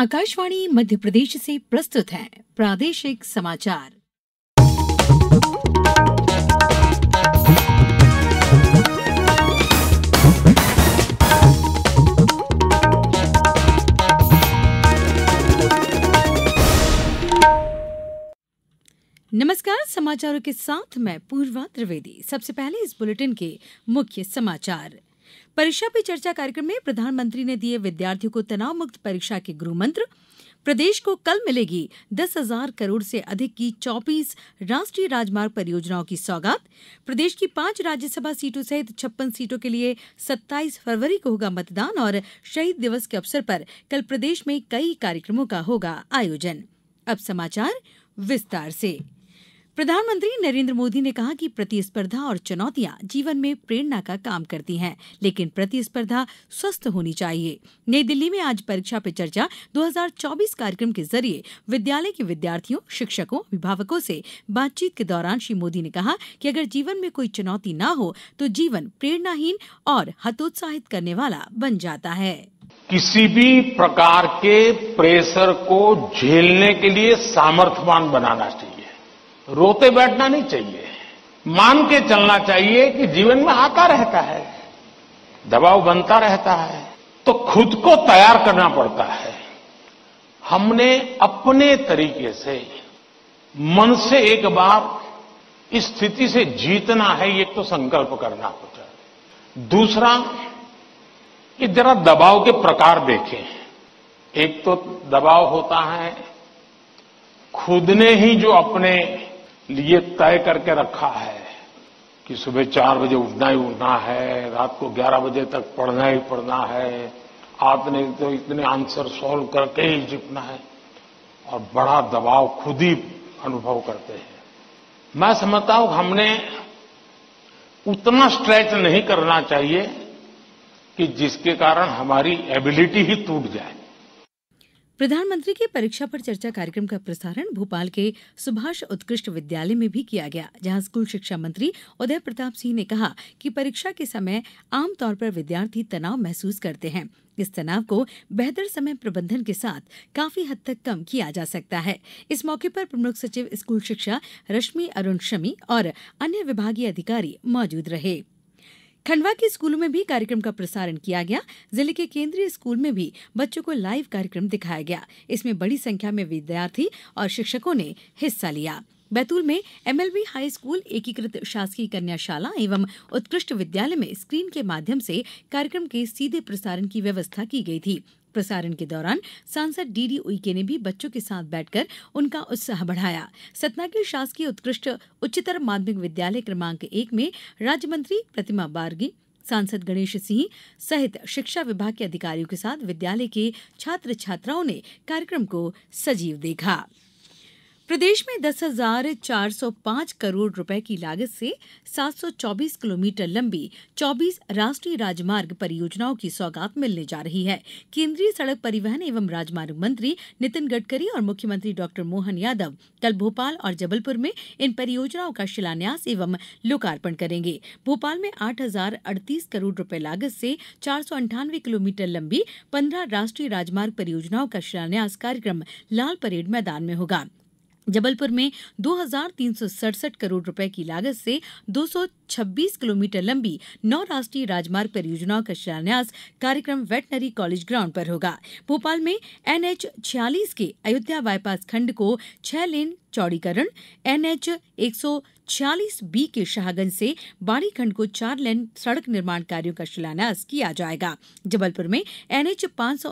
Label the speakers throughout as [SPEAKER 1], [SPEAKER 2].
[SPEAKER 1] आकाशवाणी मध्य प्रदेश से प्रस्तुत है प्रादेशिक समाचार नमस्कार समाचारों के साथ मैं पूर्वा त्रिवेदी सबसे पहले इस बुलेटिन के मुख्य समाचार परीक्षा पे चर्चा कार्यक्रम में प्रधानमंत्री ने दिए विद्यार्थियों को तनाव मुक्त परीक्षा के गुरु मंत्र प्रदेश को कल मिलेगी दस हजार करोड़ से अधिक की चौबीस राष्ट्रीय राजमार्ग परियोजनाओं की सौगात प्रदेश की पांच राज्यसभा सीटों सहित छप्पन सीटों के लिए 27 फरवरी को होगा मतदान और शहीद दिवस के अवसर पर कल प्रदेश में कई कार्यक्रमों का होगा आयोजन अब समाचार विस्तार से प्रधानमंत्री नरेंद्र मोदी ने कहा कि प्रतिस्पर्धा और चुनौतियां जीवन में प्रेरणा का काम करती हैं लेकिन प्रतिस्पर्धा स्वस्थ होनी चाहिए नई दिल्ली में आज परीक्षा पे चर्चा 2024 कार्यक्रम के जरिए विद्यालय के विद्यार्थियों शिक्षकों अभिभावकों से बातचीत के दौरान श्री मोदी ने कहा कि अगर जीवन में कोई चुनौती न हो तो जीवन प्रेरणाहीन और हतोत्साहित करने वाला बन जाता है
[SPEAKER 2] किसी भी प्रकार के प्रेशर को झेलने के लिए सामर्थ्यवान बनाना चाहिए रोते बैठना नहीं चाहिए मान के चलना चाहिए कि जीवन में आता रहता है दबाव बनता रहता है तो खुद को तैयार करना पड़ता है हमने अपने तरीके से मन से एक बार इस स्थिति से जीतना है ये तो संकल्प करना होता है दूसरा कि जरा दबाव के प्रकार देखें एक तो दबाव होता है खुद ने ही जो अपने लिए तय करके रखा है कि सुबह चार बजे उठना ही उठना है रात को ग्यारह बजे तक पढ़ना ही पढ़ना है आपने तो इतने आंसर सॉल्व करके ही जुटना है और बड़ा दबाव खुद ही अनुभव करते हैं मैं समझता हूं हमने उतना स्ट्रेच नहीं करना चाहिए कि जिसके कारण हमारी एबिलिटी ही टूट जाए
[SPEAKER 1] प्रधानमंत्री के परीक्षा पर चर्चा कार्यक्रम का प्रसारण भोपाल के सुभाष उत्कृष्ट विद्यालय में भी किया गया जहां स्कूल शिक्षा मंत्री उदय प्रताप सिंह ने कहा कि परीक्षा के समय आमतौर पर विद्यार्थी तनाव महसूस करते हैं इस तनाव को बेहतर समय प्रबंधन के साथ काफी हद तक कम किया जा सकता है इस मौके पर प्रमुख सचिव स्कूल शिक्षा रश्मि अरुण शमी और अन्य विभागीय अधिकारी मौजूद रहे खंडवा के स्कूलों में भी कार्यक्रम का प्रसारण किया गया जिले के केंद्रीय स्कूल में भी बच्चों को लाइव कार्यक्रम दिखाया गया इसमें बड़ी संख्या में विद्यार्थी और शिक्षकों ने हिस्सा लिया बैतूल में एमएलबी हाई स्कूल एकीकृत शासकीय कन्याशाला एवं उत्कृष्ट विद्यालय में स्क्रीन के माध्यम से कार्यक्रम के सीधे प्रसारण की व्यवस्था की गई थी प्रसारण के दौरान सांसद डीडी उइके ने भी बच्चों के साथ बैठकर उनका उत्साह बढ़ाया सतना के शासकीय उत्कृष्ट उच्चतर माध्यमिक विद्यालय क्रमांक एक में राज्य मंत्री प्रतिमा बारगी सांसद गणेश सिंह सहित शिक्षा विभाग के अधिकारियों के साथ विद्यालय के छात्र छात्राओं ने कार्यक्रम को सजीव देखा प्रदेश में 10,405 करोड़ रुपए की लागत से 724 किलोमीटर लंबी 24 राष्ट्रीय राजमार्ग परियोजनाओं की सौगात मिलने जा रही है केंद्रीय सड़क परिवहन एवं राजमार्ग मंत्री नितिन गडकरी और मुख्यमंत्री डॉक्टर मोहन यादव कल भोपाल और जबलपुर में इन परियोजनाओं का शिलान्यास एवं लोकार्पण करेंगे भोपाल में आठ करोड़ रूपये लागत से चार किलोमीटर लंबी पंद्रह राष्ट्रीय राजमार्ग परियोजनाओं का शिलान्यास कार्यक्रम लाल परेड मैदान में होगा जबलपुर में दो करोड़ रुपए की लागत से 226 किलोमीटर लंबी नौ राष्ट्रीय राजमार्ग परियोजनाओं का शिलान्यास कार्यक्रम वेटनरी कॉलेज ग्राउंड पर होगा भोपाल में एनएच 46 के अयोध्या बाईपास खंड को छह लेन चौड़ीकरण एनएच 1 छियालीस बी के शाहगंज से बाड़ीखंड को चार लेन सड़क निर्माण कार्यों का शिलान्यास किया जाएगा जबलपुर में एनएच पांच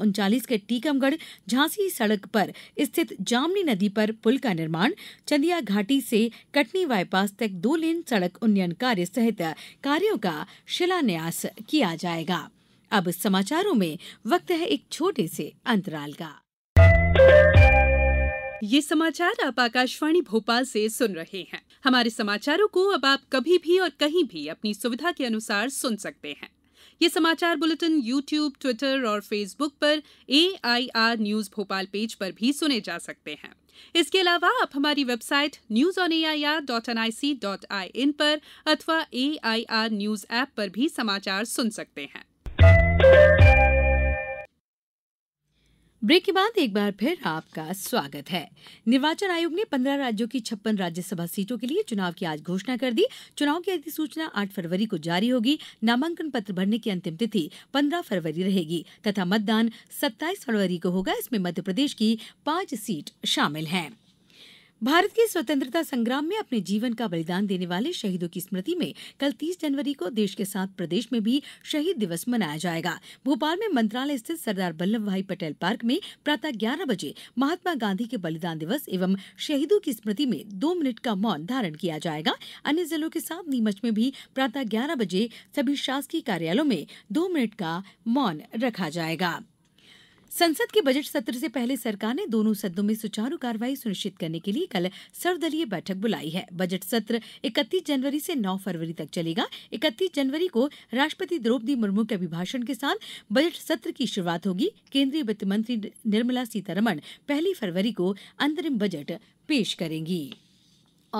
[SPEAKER 1] के टीकमगढ़ झांसी सड़क पर स्थित जामनी नदी पर पुल का निर्माण चंदिया घाटी से कटनी बाईपास तक दो लेन सड़क उन्नयन कार्य सहित कार्यों का शिलान्यास किया जाएगा अब समाचारों में वक्त है एक छोटे से अंतराल का ये समाचार आप आकाशवाणी भोपाल से सुन रहे हैं हमारे समाचारों को अब आप कभी भी और कहीं भी अपनी सुविधा के अनुसार सुन सकते हैं ये समाचार बुलेटिन यूट्यूब ट्विटर और फेसबुक पर एआईआर न्यूज भोपाल पेज पर भी सुने जा सकते हैं इसके अलावा आप हमारी website news on A I R dot N I C dot I N पर अथवा A I R news app पर भी समाचार सुन
[SPEAKER 2] सकते हैं
[SPEAKER 1] ब्रेक के बाद एक बार फिर आपका स्वागत है निर्वाचन आयोग ने 15 राज्यों की छप्पन राज्यसभा सीटों के लिए चुनाव की आज घोषणा कर दी चुनाव की अधिसूचना 8 फरवरी को जारी होगी नामांकन पत्र भरने की अंतिम तिथि 15 फरवरी रहेगी तथा मतदान 27 फरवरी को होगा इसमें मध्य प्रदेश की पांच सीट शामिल हैं भारत के स्वतंत्रता संग्राम में अपने जीवन का बलिदान देने वाले शहीदों की स्मृति में कल 30 जनवरी को देश के साथ प्रदेश में भी शहीद दिवस मनाया जाएगा भोपाल में मंत्रालय स्थित सरदार वल्लभ भाई पटेल पार्क में प्रातः ग्यारह बजे महात्मा गांधी के बलिदान दिवस एवं शहीदों की स्मृति में दो मिनट का मौन धारण किया जाएगा अन्य जिलों के साथ नीमच में भी प्रातः ग्यारह बजे सभी शासकीय कार्यालयों में दो मिनट का मौन रखा जाएगा संसद के बजट सत्र से पहले सरकार ने दोनों सदनों में सुचारू कार्रवाई सुनिश्चित करने के लिए कल सर्वदलीय बैठक बुलाई है बजट सत्र 31 जनवरी से 9 फरवरी तक चलेगा 31 जनवरी को राष्ट्रपति द्रौपदी मुर्मू के अभिभाषण के साथ बजट सत्र की शुरुआत होगी केंद्रीय वित्त मंत्री निर्मला सीतारमण पहली फरवरी को अंतरिम बजट पेश करेंगी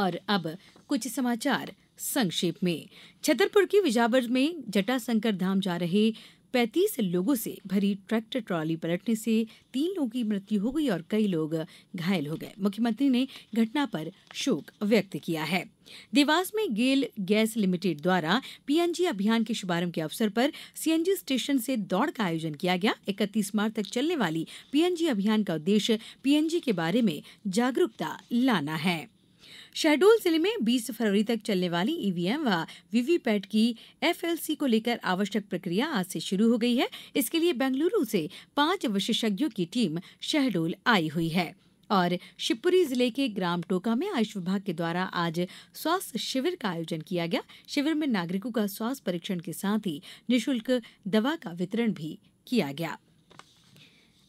[SPEAKER 1] और अब कुछ समाचार संक्षेप में छतरपुर की विजावर में जटा शंकर धाम जा रहे पैतीस लोगों से भरी ट्रैक्टर ट्रॉली पलटने से तीन लोगों की मृत्यु हो गई और कई लोग घायल हो गए मुख्यमंत्री ने घटना पर शोक व्यक्त किया है देवास में गेल गैस लिमिटेड द्वारा पीएनजी अभियान के शुभारंभ के अवसर पर सीएनजी स्टेशन से दौड़ का आयोजन किया गया 31 मार्च तक चलने वाली पीएनजी अभियान का उद्देश्य पीएनजी के बारे में जागरूकता लाना है शहडोल जिले में 20 फरवरी तक चलने वाली ईवीएम e व वीवीपैट की एफएलसी को लेकर आवश्यक प्रक्रिया आज से शुरू हो गई है इसके लिए बेंगलुरु से पांच विशेषज्ञों की टीम शहडोल आई हुई है और शिवपुरी जिले के ग्राम टोका में आयुष विभाग के द्वारा आज स्वास्थ्य शिविर का आयोजन किया गया शिविर में नागरिकों का स्वास्थ्य परीक्षण के साथ ही निःशुल्क दवा का वितरण भी किया गया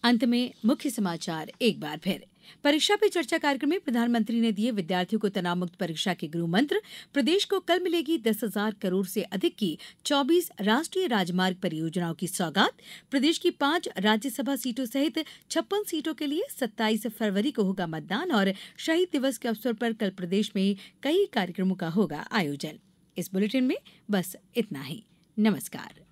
[SPEAKER 1] अंत में मुख्य समाचार एक बार फिर परीक्षा पे चर्चा कार्यक्रम में प्रधानमंत्री ने दिए विद्यार्थियों को तनाव मुक्त परीक्षा के गुरु मंत्र प्रदेश को कल मिलेगी दस हजार करोड़ से अधिक की चौबीस राष्ट्रीय राजमार्ग परियोजनाओं की सौगात प्रदेश की पांच राज्यसभा सीटों सहित छप्पन सीटों के लिए सत्ताईस फरवरी को होगा मतदान और शहीद दिवस के अवसर पर कल प्रदेश में कई कार्यक्रमों का होगा आयोजन इस बुलेटिन में बस इतना ही नमस्कार